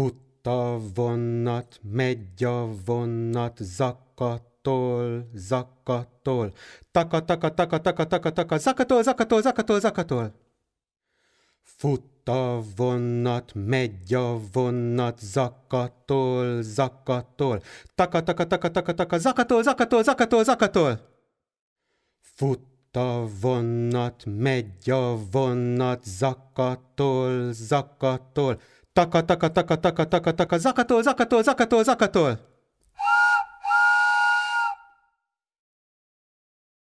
Fut a vonat, megy a vonat, zakatol, zakatol. Taka, taka, taka, taka, taka, taka, zakatol, zakatol, zakatol, zakatol. Fut a vonat, megy a vonat, zakatol, zakatol. Taka, taka, taka, taka, taka, zakatol, zakatol, zakatol, zakatol. Fut a vonat, megy a vonat, zakatol, zakatol. Taka, taka, taka, taka, taka, taka, zakato, zakato, zakato, zakato.